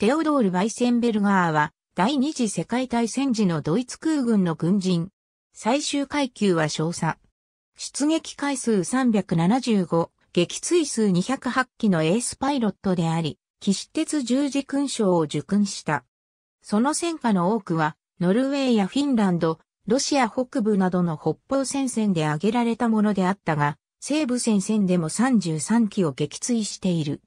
テオドール・バイセンベルガーは、第二次世界大戦時のドイツ空軍の軍人。最終階級は少佐。出撃回数375、撃墜数208機のエースパイロットであり、騎士鉄十字勲章を受勲した。その戦果の多くは、ノルウェーやフィンランド、ロシア北部などの北方戦線で挙げられたものであったが、西部戦線でも33機を撃墜している。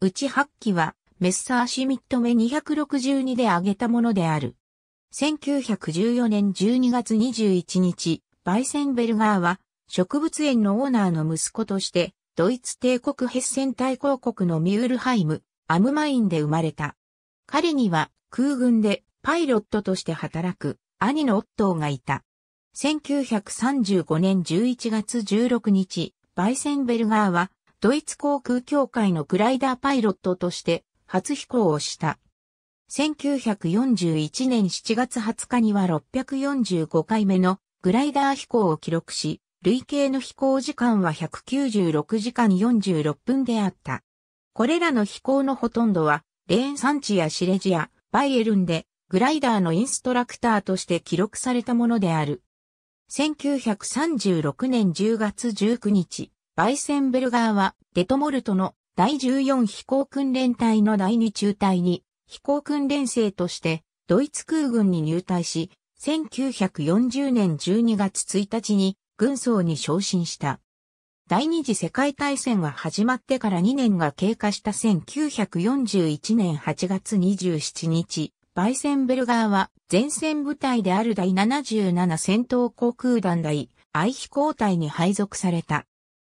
うち8機はメッサーシミット目262で挙げたものである。1914年12月21日、バイセンベルガーは植物園のオーナーの息子として、ドイツ帝国ヘッセン大公国のミュールハイム、アムマインで生まれた。彼には空軍でパイロットとして働く兄のオットーがいた。1935年11月16日、バイセンベルガーはドイツ航空協会のグライダーパイロットとして初飛行をした。1941年7月20日には645回目のグライダー飛行を記録し、累計の飛行時間は196時間46分であった。これらの飛行のほとんどは、レーンン地やシレジア、バイエルンで、グライダーのインストラクターとして記録されたものである。1936年10月19日、バイセンベルガーはデトモルトの第14飛行訓練隊の第2中隊に飛行訓練生としてドイツ空軍に入隊し、1940年12月1日に軍曹に昇進した。第二次世界大戦が始まってから2年が経過した1941年8月27日、バイセンベルガーは前線部隊である第77戦闘航空団第愛飛行隊に配属された。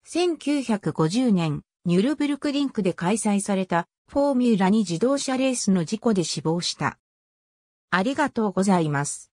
1950年、ニュルブルクリンクで開催されたフォーミュラに自動車レースの事故で死亡した。ありがとうございます。